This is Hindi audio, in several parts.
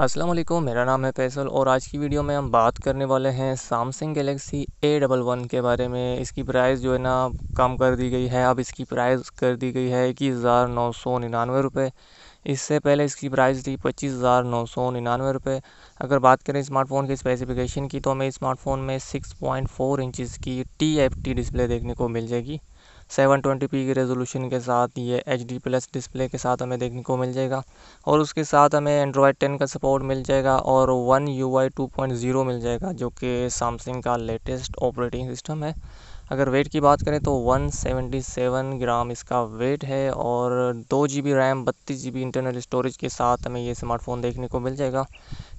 अस्सलाम वालेकुम मेरा नाम है फैसल और आज की वीडियो में हम बात करने वाले हैं Samsung Galaxy A double one के बारे में इसकी प्राइस जो है ना कम कर दी गई है अब इसकी प्राइस कर दी गई है इक्कीस हज़ार नौ सौ निन्यानवे रुपये इससे पहले इसकी प्राइस थी पच्चीस हज़ार नौ सौ निन्यानवे रुपये अगर बात करें स्मार्टफोन की स्पेसिफिकेशन की तो हमें स्मार्टफोन में सिक्स पॉइंट फोर इंचज़ की टी एफ टी डिस्प्ले देखने को मिल जाएगी सेवन की पी के साथ ये एच डी प्लस डिस्प्ले के साथ हमें देखने को मिल जाएगा और उसके साथ हमें एंड्रॉयड 10 का सपोर्ट मिल जाएगा और one U I two point zero मिल जाएगा जो कि सैमसंग का लेटेस्ट ऑपरेटिंग सिस्टम है अगर वेट की बात करें तो 177 ग्राम इसका वेट है और दो जी बी रैम बत्तीस जी बी इंटरनल स्टोरेज के साथ हमें ये स्मार्टफ़ोन देखने को मिल जाएगा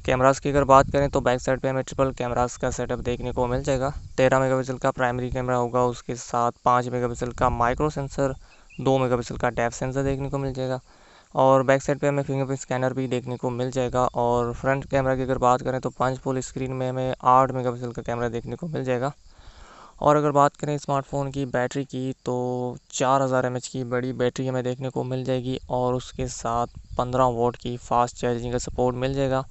कैमरास की अगर बात करें तो बैक साइड पे हमें ट्रिपल कैमरास का सेटअप देखने को मिल जाएगा तेरह मेगापिक्सल का प्राइमरी कैमरा होगा उसके साथ पाँच मेगापिक्सल का माइक्रो सेंसर दो मेगापिक्सल का डेप सेंसर देखने को मिल जाएगा और बैक साइड पे हमें फिंगरप्रिंट स्कैनर भी देखने को मिल जाएगा और फ्रंट कैमरा की अगर बात करें तो पंच फुल स्क्रीन में हमें आठ मेगापिक्सल का कैमरा देखने को मिल जाएगा और अगर बात करें स्मार्टफ़ोन की बैटरी की तो चार हज़ार एम एच की बड़ी बैटरी हमें देखने को मिल जाएगी और उसके साथ पंद्रह वोट की फ़ास्ट चार्जिंग का सपोर्ट मिल जाएगा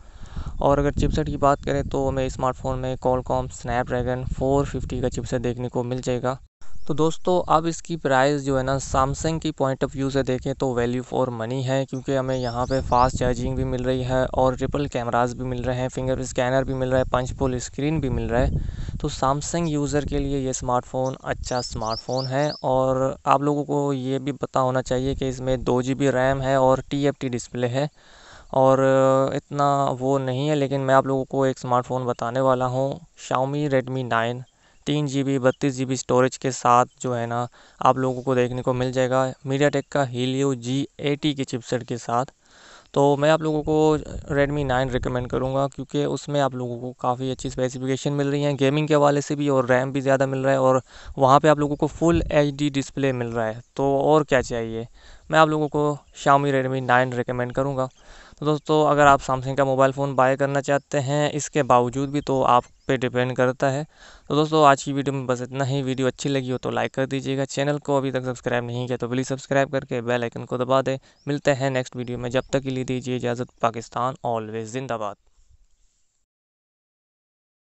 और अगर चिपसेट की बात करें तो हमें स्मार्टफ़ोन में कॉलकॉम स्नैपड्रैगन 450 का चिपसेट देखने को मिल जाएगा तो दोस्तों अब इसकी प्राइस जो है ना सैमसंग की पॉइंट ऑफ व्यू से देखें तो वैल्यू फॉर मनी है क्योंकि हमें यहाँ पे फास्ट चार्जिंग भी मिल रही है और ट्रिपल कैमरास भी मिल रहे हैं फिंगर स्कैनर भी मिल रहा है पंच पुल स्क्रीन भी मिल रहा है तो सैमसंग यूज़र के लिए ये स्मार्टफ़ोन अच्छा स्मार्टफ़ोन है और आप लोगों को ये भी पता होना चाहिए कि इसमें दो जी बी रैम है और टी एफ टी डिस्प्ले है और इतना वो नहीं है लेकिन मैं आप लोगों को एक स्मार्टफ़ोन बताने वाला हूँ शाओमी रेडमी नाइन तीन जी बी बत्तीस जी बी स्टोरेज के साथ जो है ना आप लोगों को देखने को मिल जाएगा मीडिया टेक का हीलियो जी एटी के चिपसेट के साथ तो मैं आप लोगों को रेडमी नाइन रिकमेंड करूँगा क्योंकि उसमें आप लोगों को काफ़ी अच्छी स्पेसिफिकेशन मिल रही हैं गेमिंग के हवाले से भी और रैम भी ज़्यादा मिल रहा है और वहाँ पे आप लोगों को फुल एच डी डिस्प्ले मिल रहा है तो और क्या चाहिए मैं आप लोगों को शामी रेडमी नाइन रिकमेंड करूँगा तो दोस्तों अगर आप सैमसंग का मोबाइल फ़ोन बाय करना चाहते हैं इसके बावजूद भी तो आप पे डिपेंड करता है तो दोस्तों आज की वीडियो में बस इतना ही वीडियो अच्छी लगी हो तो लाइक कर दीजिएगा चैनल को अभी तक सब्सक्राइब नहीं किया तो प्लीज़ सब्सक्राइब करके बेल आइकन को दबा दें मिलते हैं नेक्स्ट वीडियो में जब तक के लिए दीजिए इजाज़त पाकिस्तान ऑलवेज़ जिंदाबाद